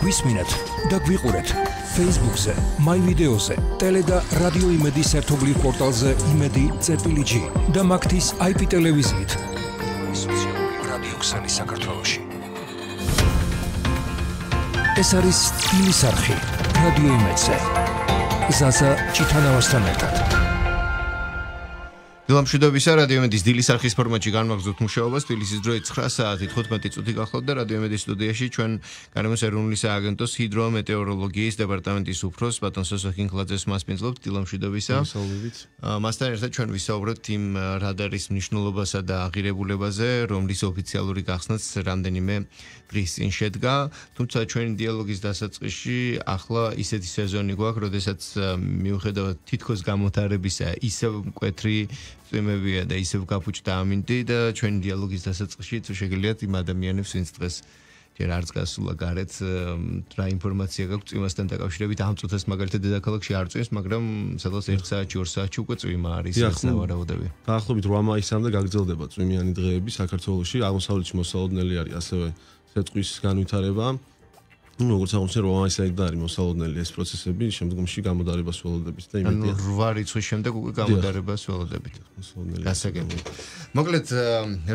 გვისმინეთ და გვიყურეთ Facebook-ზე, My Video-ზე, Tele და Radio Imedi-ს ერთობლივ პორტალზე imedi.cpg და მაგთის IP ტელევიზიით. სოციალური რადიო ქსელი საქართველოში. ეს არის ტილის არხი, რადიო იმედზე. ზაზა ჩიტანავასთან ერთად. ნამშვიდობისა რადიო მედის დილის არქის ფორმატში განმაგზავნოთ მუშაობას თბილისის დროით 9 საათი 15 წუთი გახლავთ და რადიო მედის სტუდიაში ჩვენ განმეს ეროვნული სააგენტოს ჰიდრომეტეოროლოგიის დეპარტამენტის უფროს ბატონ სოსოხინკლაძეს მასპინძლობთ დილამშვიდობისა მოსალოდით მასთან ერთად ჩვენ ვისაუბრებთ იმ რადარის მნიშვნელობასა და აღირებულებაზე რომლის ოფიციალური გახსნაც რამდენიმე დღის წინ შედგა თუმცა ჩვენი დიალოგის დასაწყისში ახლა ისეთი სეზონი გვაქვს როდესაც მიუხედავად თითქოს გამოთარებისა ისევ მკვეთრი წვიმებია და ისევ გაფუჭდა ამინდი და ჩვენ დიალოგის დასაწყისში თუ შეგიძლიათ იმ ადამიანებს ვინც დღეს ჯერ არც გასულა გარეთ რა ინფორმაცია გაქვს წვიმასთან დაკავშირებით ამ წუთას მაგალითად დედაქალაქ შე არ წვიმს მაგრამ სადღაც 1 საათი 2 საათი უკვე წვიმა არის ახსნავარაოდები დაახლოებით 8 მაისამდე გაგრძელდება წვიმიანი დღეები საქართველოსში აღმოსავლეთში მოსალოდნელი არის ასევე საწყვის განვითარება ну, როგორც აღვნიშნე, რომ ეს არის და არის მოსალოდნელი ეს პროცესები, შემდგომში გამოდარებას ველოდებით და იმედია. ანუ რვა რიცხვის შემდეგ უკვე გამოდარებას ველოდებით. მოსალოდნელი. გასაგებია. მოკლედ,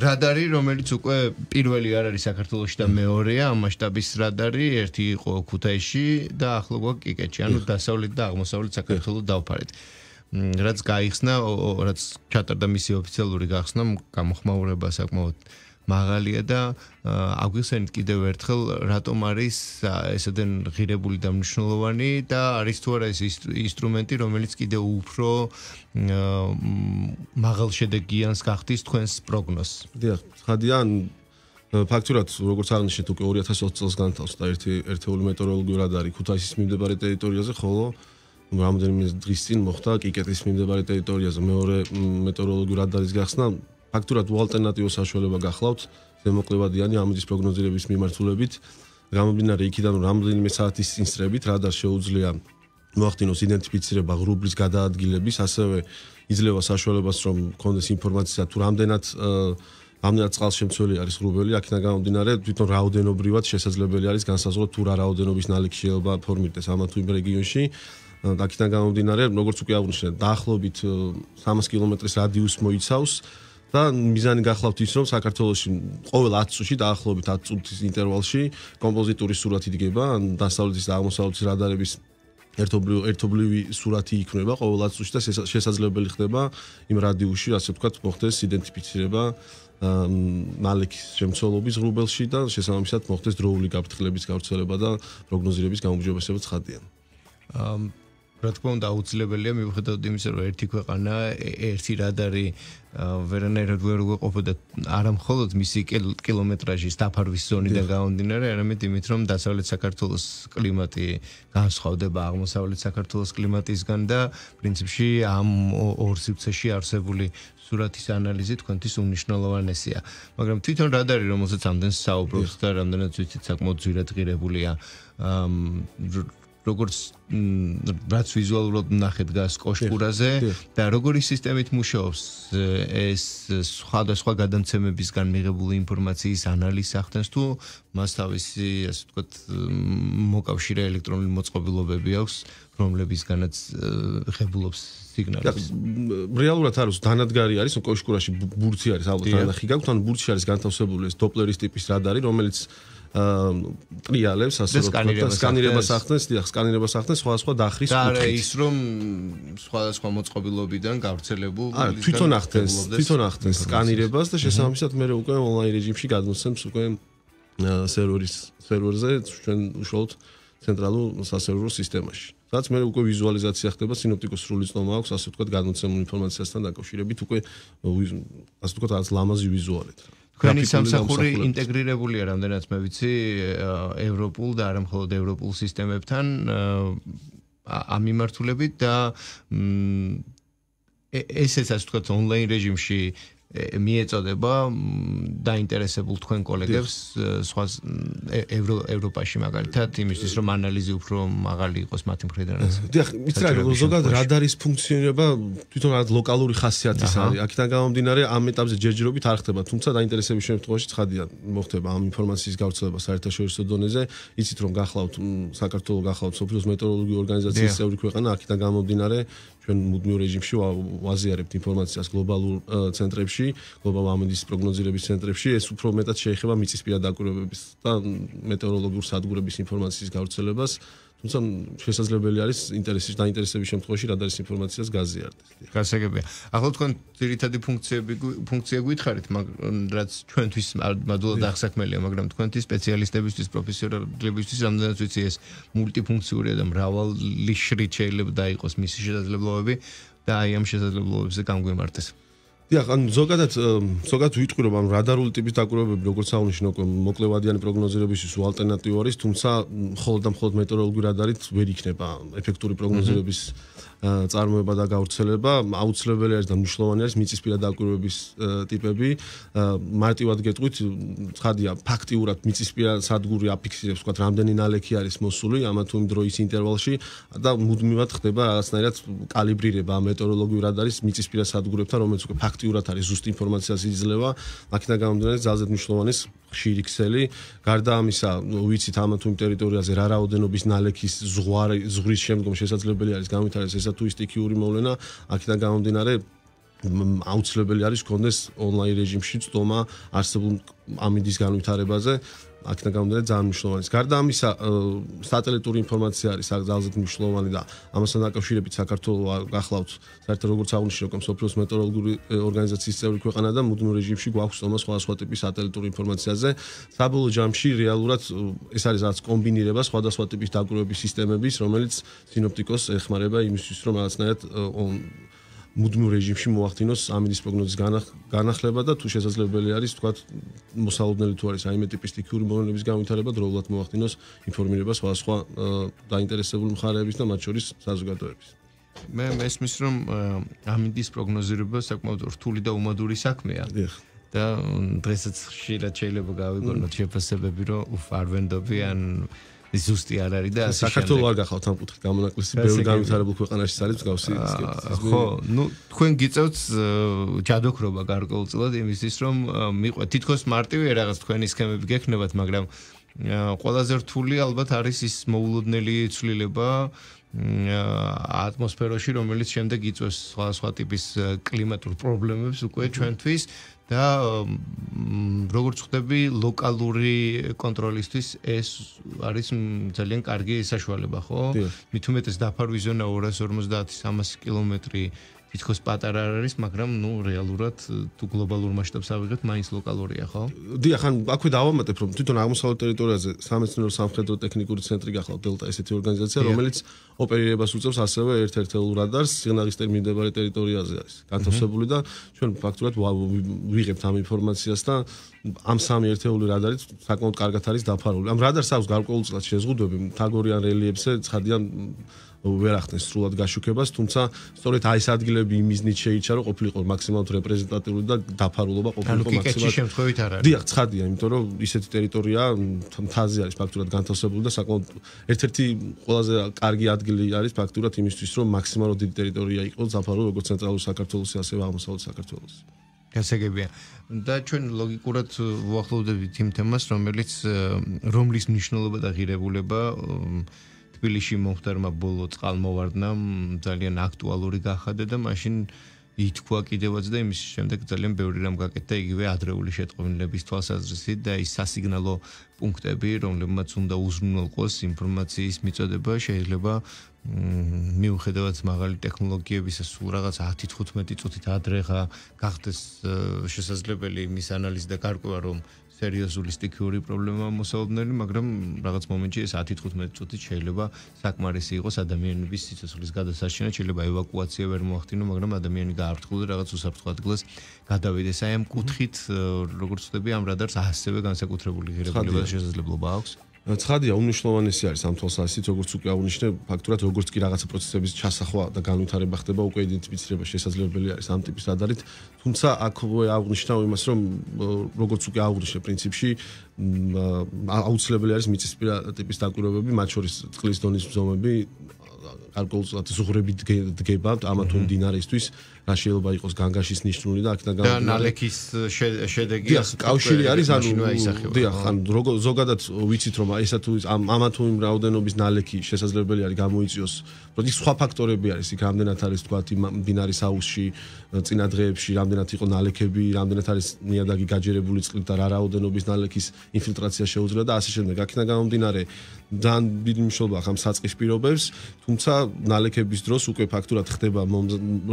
რადარი, რომელიც უკვე პირველი არ არის საქართველოში და მეორეა ამ მასშტაბის რადარი, ერთი იყო ქუთაისში და ახლა უკვე კიკეთში, ანუ დასავლეთ და აღმოსავლეთ საქართველოს დავფარეთ. რაც გაიხსნა, რაც ჩატარდა მისი ოფიციალური გახსნა, გამოხმაურება საკმაოდ მაღალია და აგვიხსენით კიდევ ერთხელ რატომ არის ესეთენ ღირებული და მნიშვნელოვანი და არის თუ არა ეს ინსტრუმენტი რომელიც კიდევ უფრო მაღალ შედეგიანს გახდის თქვენს პროგნოზს. დიახ, ხადია, ან ფაქტურად როგორც აღნიშნეთ უკვე 2020 წელს განთავსდა ერთი ერთეული მეტეოროლოგიური რადარი ქუთაისის მიმდებარე ტერიტორიაზე, ხოლო რამოდენიმე დღის წინ მოხდა კიკეტის მიმდებარე ტერიტორიაზე მეორე მეტეოროლოგიური რადარის გახსნა ფაქტურად უალტერნატივო საშუალება გახლავთ დემოკლევადიანი ამის პროგნოზირების მიმართულებით გამომდინარე იქიდან რომ რამდენიმე საათის წინ სწრებით რადარ შეუძლია მოახდინოს იდენტიფიცირება გრუბლის გადაადგილების ასევე იძლევა საშუალებას რომ კონდეს ინფორმაცია თუ რამდენად რამდენად წყალშემცველი არის გრუბელი აქედან გამომდინარე თვითონ რაოდენობრივად შესაძლებელი არის განსაზღვრა თუ რა რაოდენობის ნალექი შეიძლება ფორმირდეს ამა თუ იმ რეგიონში აქედან გამომდინარე როგორც უკვე აღნიშნეთ დაახლოებით 300 კილომეტრის რადიუსს მოიცავს და მიზანი გახლავთ ის რომ საქართველოსში ყოველ 10 წუთში დაახლოებით 10 წუთის ინტერვალში კომპოზიტორის სურათი დგება ან დასავლეთის და აღმოსავლეთის რადარების ერთობლივი ერთობლივი სურათი იქნება ყოველ 10 წუთში და შესაძლებელი ხდება იმ რადიუსში ასე ვთქვათ მოხდეს იდენტიფიცირება ნალექის შემცველობის ღრუბელში და შესაბამისად მოხდეს დროული გაფრთხილების გავრცელება და პროგნოზირების გამოჯობესება ცხადია. აა რა თქმა უნდა აუცილებელია მიუხედავად იმისა რომ ერთი ქვეყანა ერთი რადარი ვერანაირად ვერ უყოფოდა არა მხოლოდ მისი კილომეტრაჟის დაფარვის ზონიდან გამომდინარე არამედ იმით რომ დასავლეთ საქართველოს კლიმატი განსხვავდება აღმოსავლეთ საქართველოს კლიმატისგან და პრინციპში ამ ორ სივრცეში არსებული სურათის ანალიზი თქვენთვის უნიშნელოვანესია მაგრამ თვითონ რადარი რომელსაც ამდენს საუბრობს და რამდენიც ვიცით საკმაოდ ძვირადღირებულია აა როგორც რაც ვიზუალურად ნახეთ გას კოშკურაზე და როგორი სისტემით მუშაობს ეს სხვადასხვა გადამცემებისგან მიღებული ინფორმაციის ანალიზს ახდენს თუ მას თავისი ასე ვთქვათ მოკავშირე ელექტრონული მოწყობილობები აქვს რომლებისგანაც ღებულობს სიგნალებს. რეალურად არის დანადგარი არის კოშკურაში ბურცი არის ალბათ რა ნახი გაქვთ ანუ ბურცი არის განთავსებული ეს დოპლერის ტიპის რადარი რომელიც ტრიალებს ასე რომ სკანირებას ახდენს, დიახ, სკანირებას ახდენს სხვადასხვა დახრის კუთხით. და არა ის რომ სხვადასხვა მოწყობილობიდან გავრცელებულ არა თვითონ ახდენს, თვითონ ახდენს სკანირებას და შესაბამისად მე უკვე ონლაინ რეჟიმში გადმოსცემს უკვე სერვერის სერვერზე ჩვენ უშუალოდ ცენტრალურ სასერვერო სისტემაში. რაც მე უკვე ვიზუალიზაცია ხდება სინოპტიკოს სრული წნომა აქვს ასე ვთქვათ განოცემული ინფორმაციასთან დაკავშირებით უკვე ასე ვთქვათ ლამაზი ვიზუალით რა. ქენი სამსახური ინტეგრირებულია რამდენიც მე ვიცი ევროპულ და არამხოლოდ ევროპულ სისტემებთან ამ მიმართულებით და ესეც ასე თქვა ონლაინ რეჟიმში მიეწოდება დაინტერესებულ თქვენ კოლეგებს სხვა ევროპაში მაგალითად იმისთვის რომ ანალიზი უფრო მაღალი იყოს მათი მხრიდან. დიახ, მითხრა ზოგადად რადარის ფუნქციონირება თვითონ რაღაც ლოკალური ხასიათის არის. აქედან გამომდინარე ამ ეტაპზე ჯერჯერობით არ ხდება, თუმცა დაინტერესების შემთხვევაში ცხადია მოხდება ამ ინფორმაციის გავრცელება საერთაშორისო დონეზე. იცით რომ გახლავთ საქართველოს გახლავთ სოფიოს მეტეოროლოგიური ორგანიზაციის წევრი ქვეყანა, აქედან გამომდინარე ჩვენ მუდმივ რეჟიმში ვაზიარებთ ინფორმაციას გლობალურ ცენტრებში, გლობალ ამინდის პროგნოზირების ცენტრებში, ეს უფრო მეტად შეეხება მიწისპირა დაკვირვებებს და მეტეოროლოგიურ სადგურების ინფორმაციის გავრცელებას. თუმცა შესაძლებელი არის ინტერესის დაინტერესების შემთხვევაში რა დაის ინფორმაციას გაზიარდეს. გასაგებია. ახლა თქვენ ძირითადი ფუნქციები ფუნქცია გითხარით, მაგრამ რაც ჩვენთვის მადლობა დაახსაკმელია, მაგრამ თქვენთვის სპეციალისტებისთვის, პროფესორებისთვის რამდენად ვიცი ეს მულტიფუნქციურია და მრავალი შრი შეიძლება დაიყოს მისი შესაძლებლობები და აი ამ შესაძლებლობებზე გამგვიმართეს. ია ან ზოგადად ზოგადად ვიტყვირობ ამ რადარული ტიპის დაკვირვებები როგორც აღნიშნო მოკლევადიანი პროგნოზირებისთვის უალტერნატივო არის თუმცა მხოლოდ და მხოლოდ მეტეოროლოგიური რადარით ვერ იქნება ეფექტური პროგნოზირების წარმოება და გავრცელება აუცილებელი არის და მნიშვნელოვანი არის მიწისპირა დაკვირვების ტიპები მარტივად გეტყვით ხადია ფაქტიურად მიწისპირა სადგური აფიქსირებს თქვა რამდენი ნალექი არის მოსული ამა თუ იმ დროის ინტერვალში და მუდმივად ხდება რაღაცნაირად კალიბრირება მეტეოროლოგიურ რადარის მიწისპირა სადგურებთან რომელიც უკვე ფაქტიურად არის ზუსტი ინფორმაცია სიძლევა მაქინა გამომდინარე ძალზედ მნიშვნელოვანი შირიქსელი გარდა ამისა ვიცით ამა თუ იმ ტერიტორიაზე რა რაოდენობის ნალექის ზღვარი ზღვის შემდგომ შესაძლებელი არის გამითარეს ესა თუ ისტიქიური მოვლენა აქედან გამომდინარე აუცილებელი არის კონდეს ონლაინ რეჟიმში ცდომა არსებულ ამინდის განვითარებაზე აქნა გამომდინარე ძალიან მნიშვნელოვანი. გარდა ამისა, სატელიტური ინფორმაცია არის ძალზედ მნიშვნელოვანი და ამასთან დაკავშირებით საქართველოს გახლავთ საერთოდ როგორც აღნიშნე რომ სოფლის მეტეოროლოგიური ორგანიზაციის წევრი ქვეყანა და მუდმივ რეჟიმში გვაქვს თომა სხვადასხვა ტიპის სატელიტური ინფორმაციაზე. საბოლოო ჯამში რეალურად ეს არის რაც კომბინირება სხვადასხვა ტიპის დაკვირვების სისტემების, რომელიც სინოპტიკოს ეხმარება იმისთვის, რომ რაღაცნაირად მუდმივ რეჟიმში მოახდინოს ამინის პროგნოზის განახლება და თუ შესაძლებელი არის თქვა მოსალოდნელი თუ არის აიმე ტიპის ტიქიური მოვლენების განვითარება დროულად მოახდინოს ინფორმირება სხვა სხვა დაინტერესებული მხარეების და მათ შორის საზოგადოების მე მესმის რომ ამინდის პროგნოზირება საკმაოდ რთული და უმადური საქმეა და დღესაც შეიძლება გავიგონოთ შეფასებები რომ უფარვენდობიან ზუსტი არ არის და საქართველოს არ გახავთ ამ კუთხით გამონაკლისი ბევრი განვითარებულ ქვეყანაში არის მსგავსი ხო ну თქვენ გიწევთ ჯადოქრობა გარკვეულწილად იმისთვის რომ მიყვეთ თითქოს მარტივი რაღაც თქვენი სქემები გექნებათ მაგრამ ყველაზე რთული ალბათ არის ის მოულოდნელი ცვლილება ატმოსფეროში რომელიც შემდეგ იწვევს სხვა სხვა ტიპის კლიმატურ პრობლემებს უკვე ჩვენთვის და როგორც ხვდები ლოკალური კონტროლისთვის ეს არის ძალიან კარგი საშუალება ხო მით უმეტეს დაფარვის ზონა 250-300 კილომეტრი თითქოს პატარა არის, მაგრამ ნუ რეალურად თუ გლობალურ მასშტაბს ავიღებთ, მაინც ლოკალურია, ხო? დიახ, ან აქვე დავამატებ, რომ თვითონ აღმოსავლეთ ტერიტორიაზე სამეცნიერო სამხედრო ტექნიკური ცენტრი გახლავთ დელტა ესეთი ორგანიზაცია, რომელიც ოპერირებას უწევს ასევე ერთ-ერთეულ რადარს სიგნალის ტერმინდებარე ტერიტორიაზე არის განთავსებული და ჩვენ ფაქტურად ვიღებთ ამ ინფორმაციას და ამ სამი ერთეული რადარიც საკმაოდ კარგად არის დაფარული. ამ რადარს აქვს გარკვეულწილად შეზღუდვები, თაგორიან რელიეფზე, ცხადიან ვერ ახდენს სრულად გაშუქებას, თუმცა სწორედ აი ეს ადგილები იმიზნით შეიძლება რომ ყოფილიყო მაქსიმალურად რეპრეზენტატიული და დაფარულობა ყოფილიყო მაქსიმალურად. ანუ კიდე შემთხვევით არ არის. დიახ, ცხადია, იმიტომ რომ ისეთი ტერიტორია თაზე არის ფაქტურად განთავსებული და საკმაოდ ერთ-ერთი ყველაზე კარგი ადგილი არის ფაქტურად იმისთვის, რომ მაქსიმალურად დიდი ტერიტორია იყოს დაფარული როგორც ცენტრალურ საქართველოს, ასევე აღმოსავლეთ საქართველოს. გასაგებია. და ჩვენ ლოგიკურად უახლოვდებით იმ თემას, რომელიც რომლის მნიშვნელობა და ღირებულება თბილისში მომხდარმა ბოლო წყალმოვარდნამ ძალიან აქტუალური გახადა და მაშინ ითქვა კიდევაც და იმის შემდეგ ძალიან ბევრი რამ გაკეთდა იგივე ადრეული შეტყობინების თვალსაზრისით და ის სასიგნალო პუნქტები, რომლებმაც უნდა უზრუნველყოს ინფორმაციის მიწოდება, შეიძლება მიუხედავად მაღალი ტექნოლოგიებისა, სულ რაღაც 10-15 წუთით ადრე ხა გახდეს შესაძლებელი იმის ანალიზი და გარკვევა, რომ სერიოზული სტიქიური პრობლემა მოსალოდნელი, მაგრამ რაღაც მომენტში ეს 10-15 წუთი შეიძლება საკმარისი იყოს ადამიანების სიცოცხლის გადასაშენად, შეიძლება ევაკუაცია ვერ მოახდინო, მაგრამ ადამიანი გაარტყულდა რაღაც უსაფრთხო ადგილას გადავიდეს. აი ამ კუთხით როგორც ვთქვი, ამ რადარს ასევე განსაკუთრებული ღირებულება შესაძლებლობა აქვს. ცხადია უნიშნავანესი არის ამ თვალსაზრისით როგორც უკვე აღნიშნე ფაქტურად როგორც კი რაღაცა პროცესების ჩასახვა და განვითარება ხდება უკვე იდენტიფიცირება შესაძლებელი არის ამ ტიპის ადარით თუმცა აქ აღნიშნავ იმას რომ როგორც უკვე აღნიშნე პრინციპში აუცილებელი არის მიწისპირა ტიპის დაკვირვებები მათ შორის წყლის დონის ზომები არ გულწრათ ზღურები დგება ამათუნ დინარისთვის რა შეიძლება იყოს განგაშის ნიშნული და აქედან გამომდინარე და ნალექის э, შედეგი ასე კავშირი არის ანუ დია ხან ზოგადად ვიცით რომ ესა თუ ამ ამა თუ იმ რაოდენობის ნალექი შესაძლებელი არის გამოიწვიოს რომ ის სხვა ფაქტორები არის იქ რამდენად არის თქვათ იმ ბინარის აუსში წინა დღეებში რამდენად იყო ნალექები რამდენად არის ნიადაგი გაჯერებული წყლით და რა რაოდენობის ნალექის ინფილტრაცია შეუძლია და ასე შემდეგ აქედან გამომდინარე ძალიან დიდი მნიშვნელობა ხამ საწყის პირობებს თუმცა ნალექების დროს უკვე ფაქტურად ხდება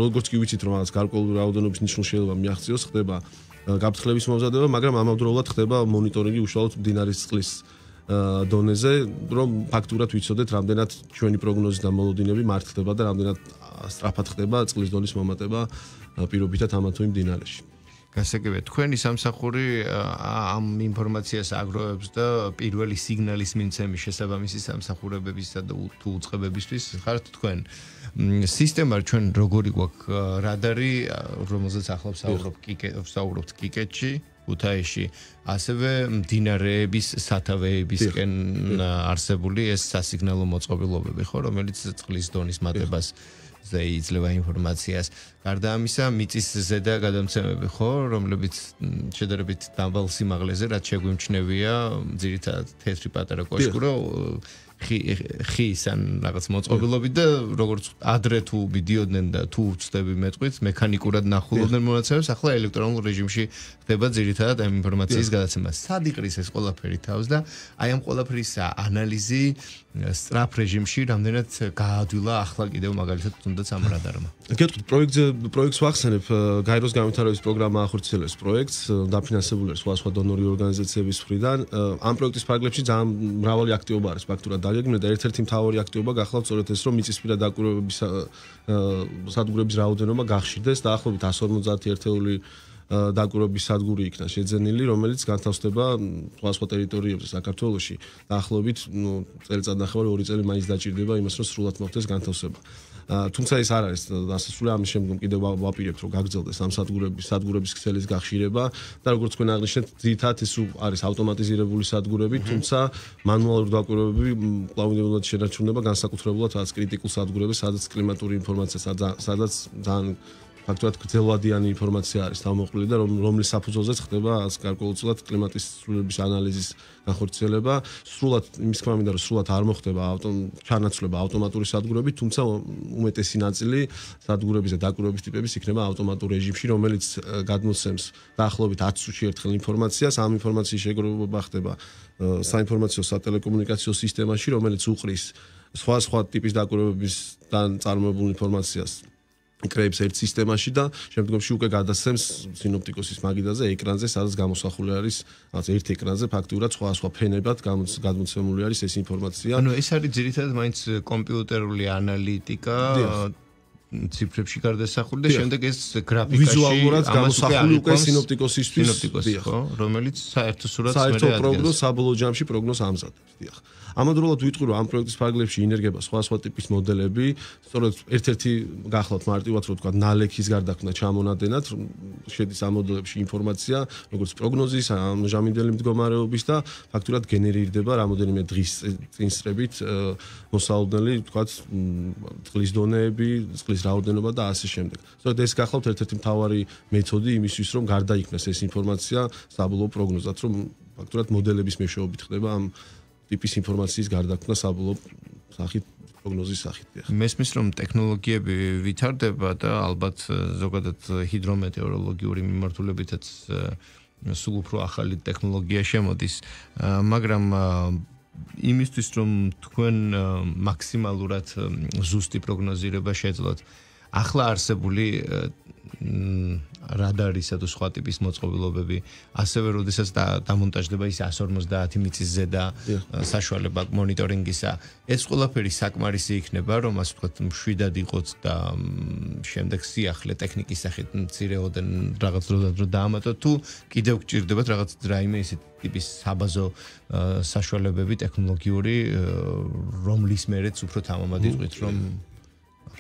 როგორც კი ვიცით ვიცით რომ რაღაც გარკვეული რაოდენობის ნიშნულ შეიძლება მიაღწიოს ხდება გაფრთხილების მომზადება მაგრამ ამავდროულად ხდება მონიტორინგი უშუალოდ მდინარის წყლის დონეზე რომ ფაქტურად ვიცოდეთ რამდენად ჩვენი პროგნოზის დამოლოდინები მართლდება და რამდენად სტრაფად ხდება წყლის დონის მომატება პირობითად ამათო იმ დინარაში გასაგებია თქვენი სამსახური ამ ინფორმაციას აგროვებს და პირველი სიგნალის მიმცემის შესაბამისი სამსახურებებისა და უწყებებისთვის ხართ თქვენ სისტემა ჩვენ როგორი გვაქვს რადარი რომელზეც ახლა ვსაუბრობ კიკე ვსაუბრობთ კიკეთში უთაიში ასევე მდინარეების სათავეებისკენ არსებული ეს სასიგნალო მოწყობილობები ხო რომელიც წყლის დონის მატებას ზე იძლევა ინფორმაციას. გარდა ამისა, მიწის ზედა გადამცემები ხო, რომლებიც შედარებით დაბალ სიმაღლეზე რაც შეგვიმჩნევია, ძირითადად თეთრი პატარა კოშკურა ხის ან რაღაც მოწყობილობით და როგორც ადრე თუ ვიდეოდნენ და თუ უწდები მეტყვით მექანიკურად ნახულობდნენ მონაცემებს ახლა ელექტრონულ რეჟიმში ხდება ძირითადად ამ ინფორმაციის გადაცემა სად იყრის ეს ყველაფერი თავს და აი ამ ყველაფრის ანალიზი სტრაფ რეჟიმში რამდენად გაადვილა ახლა კიდევ მაგალითად თუნდაც ამ რადარმა გეთქვით პროექტზე პროექტს ვახსენებ გაიროს განვითარების პროგრამა ახორციელებს პროექტს დაფინანსებული არის სხვადასხვა დონორი ორგანიზაციების მხრიდან ამ პროექტის ფარგლებში ძალიან მრავალი აქტივობა არის ფაქტურად გაგეგმინოთ და ერთ-ერთი მთავარი აქტივობა გახლავთ სწორედ ეს რომ მიწისპირა დაკვირვების სადგურების რაოდენობა გახშირდეს და ახლობით 150 ერთეული დაკვირვების სადგური იქნა შეძენილი რომელიც განთავსდება სხვადასხვა ტერიტორიებზე საქართველოში და ახლობით ნუ წელიწადნახევარი ორი წელი მაინც დაჭირდება იმას რომ სრულად მოხდეს განთავსება თუმცა ეს არ არის დასასრულებელი ამის შემდგომ კიდე ვაპირებთ რომ გაგრძელდეს ამ სადგურების სადგურების ქსელის გახშირება და როგორც თქვენ აღნიშნეთ ძირითადად ეს არის ავტომატიზირებული სადგურები თუმცა მანუალური დაკვირვებები კლავინებულად შეიძლება ჩნდება განსაკუთრებულად რაც კრიტიკულ სადგურებს სადაც კლიმატური ინფორმაცია სადაც ძალიან ფაქტურად გრძელვადიანი ინფორმაცია არის თამოყრილი და რომლის საფუძველზეც ხდება ას გარკვეულწილად კლიმატის ცვლილების ანალიზის განხორციელება, სრულად იმის გამო მინდა რომ სრულად არ მოხდება ჩანაცვლება ავტომატური სადგურები, თუმცა უმეტესი ნაწილი სადგურების და დაკვირვების ტიპების იქნება ავტომატურ რეჟიმში, რომელიც გადმოსცემს დაახლოებით 10 წუთში ერთხელ ინფორმაციას, ამ ინფორმაციის შეგროვება ხდება საინფორმაციო სატელეკომუნიკაციო სისტემაში, რომელიც უყრის სხვა სხვა ტიპის დაკვირვებისგან წარმოებული ინფორმაციას კრეებს ერთ სისტემაში და შემდგომში უკვე გადასცემს სინოპტიკოსის მაგიდაზე ეკრანზე, სადაც გამოსახული არის, რაღაც ერთ ეკრანზე ფაქტიურად სხვა სხვა ფენებად გამოცემული არის ეს ინფორმაცია. ანუ ეს არის ძირითადად მაინც კომპიუტერული ანალიტიკა ციფრებში გარდასახული და შემდეგ ეს გრაფიკაში ვიზუალურად გამოსახული უკვე სინოპტიკოსისთვის დიახ ხო რომელიც საერთოსურად მე საერთო პროგნოზ საბოლოო ჯამში პროგნოზ ამზადებს დიახ ამავდროულად ვიტყვი რომ ამ პროექტის ფარგლებში ინერგება სხვადასხვა ტიპის მოდელები სწორედ ერთ-ერთი გახლავთ მარტივად რომ თქვა ნალექის გარდაქმნა ჩამონადენად შედის ამ მოდელებში ინფორმაცია როგორც პროგნოზის ამ ჟამინდელი მდგომარეობის და ფაქტურად გენერირდება რამოდენიმე დღის წინსრებით მოსალოდნელი თქვა წყლის დონეები წყლის ფაილის რაოდენობა და ასე შემდეგ. ზოგადად ეს გახლავთ ერთ-ერთი მთავარი მეთოდი იმისთვის, რომ გარდაიქმნას ეს ინფორმაცია საბოლოო პროგნოზად, რომ ფაქტურად მოდელების მეშვეობით ხდება ამ ტიპის ინფორმაციის გარდაქმნა საბოლოო სახით პროგნოზის სახით. მესმის რომ ტექნოლოგიები ვითარდება და ალბათ ზოგადად ჰიდრომეტეოროლოგიური მიმართულებითაც სულ უფრო ახალი ტექნოლოგია შემოდის, მაგრამ იმისთვის რომ თქვენ მაქსიმალურად ზუსტი პროგნოზირება შეძლოთ ახლა არსებული რადარისა თუ სხვა ტიპის მოწყობილობები, ასევე როდესაც დამონტაჟდება ის 150 მიწის ზედა საშუალება მონიტორინგისა, ეს ყველაფერი საკმარისი იქნება, რომ ასე ვთქვათ, შვიდად იყოს და შემდეგ სიახლე ტექნიკის სახით ცირეოდენ რაღაც დროდან დრო დაამატოთ თუ კიდევ გჭირდებათ რაღაც დრაიმე ისეთ ტიპის საბაზო საშუალებები ტექნოლოგიური რომლის მერეც უფრო თამამად იყვით რომ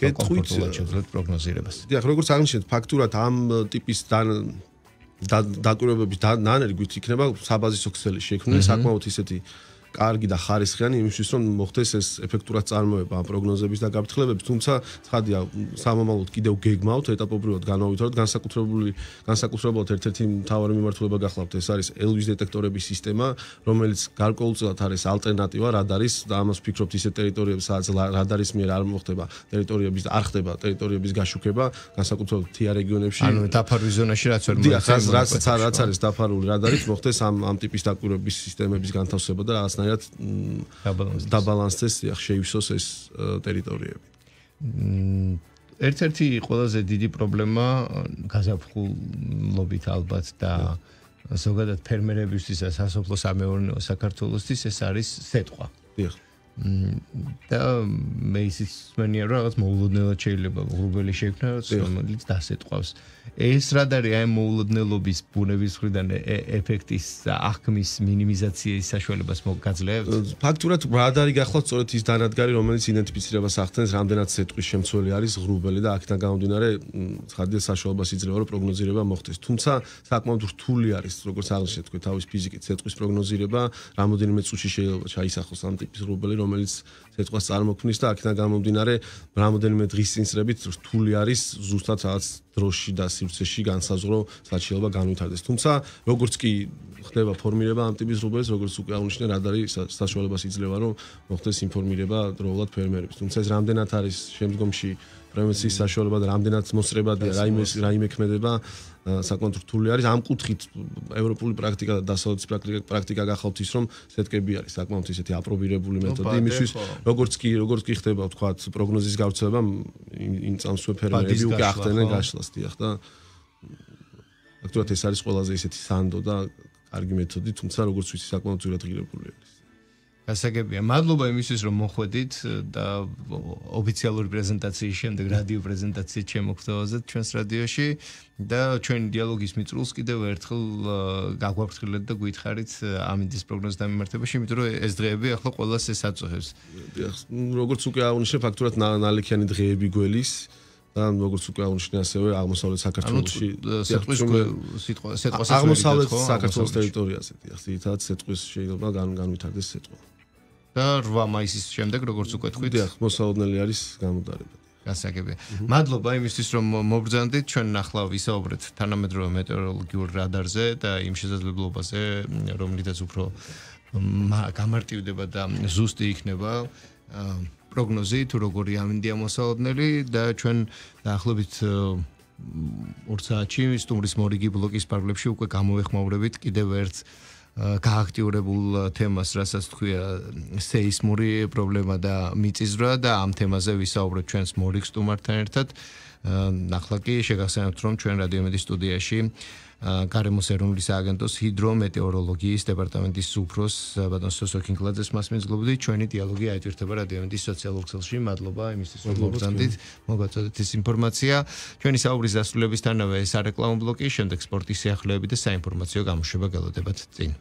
გეტყვით შეძლეთ პროგნოზირებას. დიახ, როგორც აღნიშნეთ, ფაქტურად ამ ტიპის და დაკვირვებების ნანერგვით იქნება საბაზისო ქსელი შექმნილი, საკმაოდ ისეთი კარგი და ხარისხიანი იმისთვის რომ მოხდეს ეს ეფექტურად წარმოება ამ პროგნოზების და გაფრთხილებების თუმცა ცხადია სამომავლოდ კიდევ გეგმავთ ეტაპობრივად განავითაროთ განსაკუთრებული განსაკუთრებულად ერთ-ერთი მთავარი მიმართულება გახლავთ ეს არის ელვის დეტექტორების სისტემა რომელიც გარკვეულწილად არის ალტერნატივა რადარის და ამას ფიქრობთ ისე ტერიტორიებზე სადაც რადარის მიერ არ მოხდება ტერიტორიების არ ხდება ტერიტორიების გაშუქება განსაკუთრებულ თია რეგიონებში ანუ დაფარვის ზონაში რაც არ მოხდება რაც რაც არის დაფარული რადარით მოხდეს ამ ამ ტიპის დაკვირვების სისტემების განთავსება და რაღაც რაღაცნაირად დაბალანსდეს. დაბალანსდეს, ხა შეივსოს ეს ტერიტორიები. ერთ-ერთი ყველაზე დიდი პრობლემა გაზაფხულობით ალბათ და ზოგადად ფერმერებისთვის და სასოფლო სამეურნეო საქართველოსთვის ეს არის სეტყვა. დიახ. და მე ისიც მენია რაღაც მოულოდნელად შეიძლება ღრუბელი შექმნა რომელიც დასეთყავს ეს რადარი აი მოულოდნელობის ბუნების ხრიდან ეფექტის აღქმის მინიმიზაციის საშუალებას მოგაძლევთ ფაქტურად რადარი გახლავთ სწორედ ის დანადგარი რომელიც იდენტიფიცირებას ახდენს რამდენად სეტყვის შემცველი არის ღრუბელი და აქედან გამომდინარე ხარდია საშუალებას იძლევა რომ პროგნოზირება მოხდეს თუმცა საკმაოდ რთული არის როგორც აღნიშნეთ თქვენ თავის ფიზიკით სეტყვის პროგნოზირება რამოდენიმე წუთში შეიძლება ჩაისახოს ამ ტიპის ღრუბელი რომ რომელიც ცეცხლს წარმოქმნის და აქედან გამომდინარე რამოდენიმე დღის წინსრებით რთული არის ზუსტად რაღაც დროში და სივრცეში განსაზღვრო საჭიროება განვითარდეს. თუმცა როგორც კი ხდება ფორმირება ამ ტიპის რუბელს, როგორც უკვე აღნიშნე, რა არის საშუალებას იძლევა რომ მოხდეს ინფორმირება დროულად ფერმერებს. თუმცა ეს რამდენად არის შემდგომში პრევენციის საშუალება და რამდენად მოსწრებადია, რაიმე რაიმე ქმედება საკმაოდ რთული არის ამ კუთხით ევროპული პრაქტიკა და დასავლეთის პრაქტიკა პრაქტიკა გახავთის რომ სეთკები არის საკმაოდ ისეთი აპრობირებული მეთოდი იმისთვის როგორც კი როგორც კი ხდება თქვა პროგნოზის გავრცელება იმ წამსვეფერები უკვე ახდენენ გაშლას დიახ და აქტუალურად ეს არის ყველაზე ისეთი სანდო და კარგი მეთოდი თუმცა როგორც ვთქვი საკმაოდ ძვირადღირებული არის გასაგებია. მადლობა იმისთვის, რომ მოხვედით э, და ოფიციალური პრეზენტაციის შემდეგ რადიო პრეზენტაციით შემოგხვდებით ჩვენს რადიოში და ჩვენი დიალოგის მიწრულს კიდევ ერთხელ გაგვაფრთხილეთ და გვითხარით э, ამინდის პროგნოზ და მიმართებაში, იმიტომ რომ ეს დღეები ახლა ყოველას ეს აწუხებს. როგორც უკვე აღნიშნე ფაქტურად ნალექიანი დღეები გველის და როგორც უკვე აღნიშნე ასევე აღმოსავლეთ საქართველოსში სიტყვის სიტყვა სიტყვა აღმოსავლეთ საქართველოს ტერიტორიაზე, ტიახ, თითაც სიტყვის შეიძლება განვითარდეს სიტყვა. და 8 მაისის შემდეგ როგორც უკვე თქვით დიახ მოსაოდნელი არის გამოდარება გასაგები. მადლობა იმისთვის რომ მობრძანდით ჩვენ ახლა ვისაუბრეთ თანამედროვე მეტეოროლოგიურ რადარზე და იმ შესაძლებლობაზე რომლითაც უფრო გამარტივდება და ზუსტი იქნება პროგნოზი თუ როგორი ამინდია მოსაოდნელი და ჩვენ დაახლოებით 20 საათში სტუმრის მორიგი ბლოკის პარკლებში უკვე გამოვეხმაურებით კიდევ ერთს გააქტიურებულ თემას, რასაც თქვია სეისმური პრობლემა და მიწისძვრა და ამ თემაზე ვისაუბრეთ ჩვენს მორიგ სტუმართან ერთად. ნახლა კი შეგახსენებთ, რომ ჩვენ რადიომედი სტუდიაში გარემოს ეროვნული სააგენტოს ჰიდრომეტეოროლოგიის დეპარტამენტის უფროს ბატონ სოსოკინგლაძეს მასმედიაზე ჩვენი დიალოგი აეთერთება რადიომედიის სოციალურ ქსელში მადლობა იმისთვის რომ მოგზანდით მოგაწოდეთ ეს ინფორმაცია ჩვენი საუბრის დასრულებისთანავე ეს არ რეკლამო ბლოკი შემდეგ სპორტის სიახლეები და საინფორმაციო გამოშვება გელოდებათ წინ